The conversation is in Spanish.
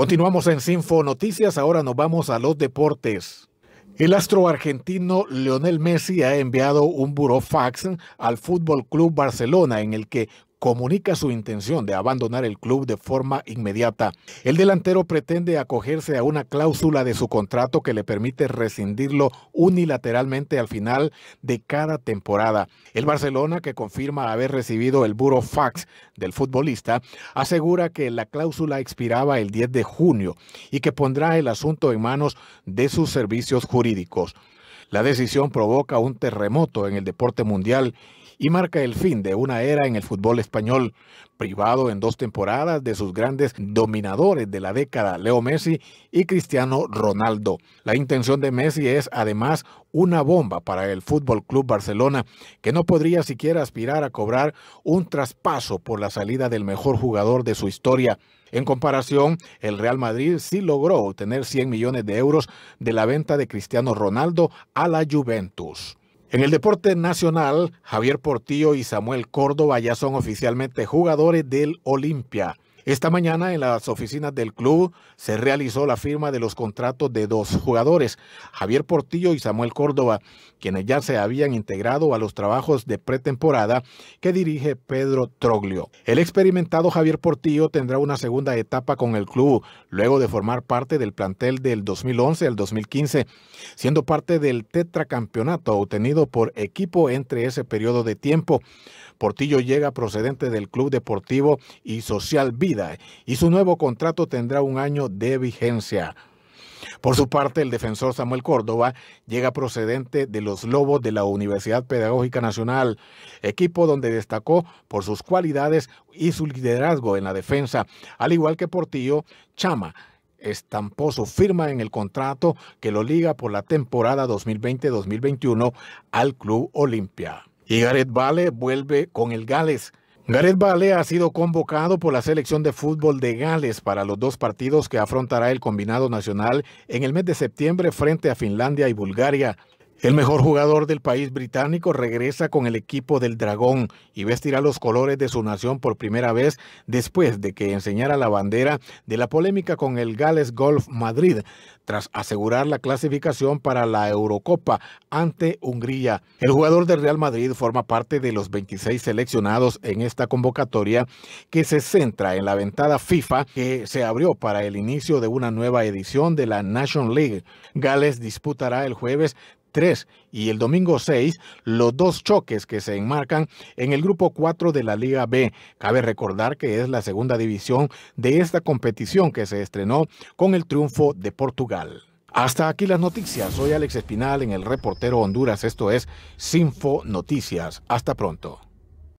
Continuamos en Sinfo Noticias, ahora nos vamos a los deportes. El astro argentino Leonel Messi ha enviado un burofax al Fútbol Club Barcelona en el que comunica su intención de abandonar el club de forma inmediata. El delantero pretende acogerse a una cláusula de su contrato que le permite rescindirlo unilateralmente al final de cada temporada. El Barcelona, que confirma haber recibido el buro fax del futbolista, asegura que la cláusula expiraba el 10 de junio y que pondrá el asunto en manos de sus servicios jurídicos. La decisión provoca un terremoto en el deporte mundial y marca el fin de una era en el fútbol español. Privado en dos temporadas de sus grandes dominadores de la década, Leo Messi y Cristiano Ronaldo. La intención de Messi es además una bomba para el Fútbol Club Barcelona, que no podría siquiera aspirar a cobrar un traspaso por la salida del mejor jugador de su historia. En comparación, el Real Madrid sí logró obtener 100 millones de euros de la venta de Cristiano Ronaldo a la Juventus. En el deporte nacional, Javier Portillo y Samuel Córdoba ya son oficialmente jugadores del Olimpia. Esta mañana en las oficinas del club se realizó la firma de los contratos de dos jugadores, Javier Portillo y Samuel Córdoba, quienes ya se habían integrado a los trabajos de pretemporada que dirige Pedro Troglio. El experimentado Javier Portillo tendrá una segunda etapa con el club, luego de formar parte del plantel del 2011 al 2015, siendo parte del tetracampeonato obtenido por equipo entre ese periodo de tiempo. Portillo llega procedente del Club Deportivo y Social Vida y su nuevo contrato tendrá un año de vigencia. Por su parte, el defensor Samuel Córdoba llega procedente de los Lobos de la Universidad Pedagógica Nacional, equipo donde destacó por sus cualidades y su liderazgo en la defensa, al igual que Portillo Chama. estampó su firma en el contrato que lo liga por la temporada 2020-2021 al Club Olimpia. Y Gareth Vale vuelve con el Gales Gareth Bale ha sido convocado por la selección de fútbol de Gales para los dos partidos que afrontará el combinado nacional en el mes de septiembre frente a Finlandia y Bulgaria. El mejor jugador del país británico regresa con el equipo del Dragón y vestirá los colores de su nación por primera vez después de que enseñara la bandera de la polémica con el Gales Golf Madrid, tras asegurar la clasificación para la Eurocopa ante Hungría. El jugador del Real Madrid forma parte de los 26 seleccionados en esta convocatoria que se centra en la ventana FIFA que se abrió para el inicio de una nueva edición de la National League. Gales disputará el jueves 3 y el domingo 6 los dos choques que se enmarcan en el grupo 4 de la Liga B. Cabe recordar que es la segunda división de esta competición que se estrenó con el triunfo de Portugal. Hasta aquí las noticias. Soy Alex Espinal en el reportero Honduras. Esto es Sinfo Noticias. Hasta pronto.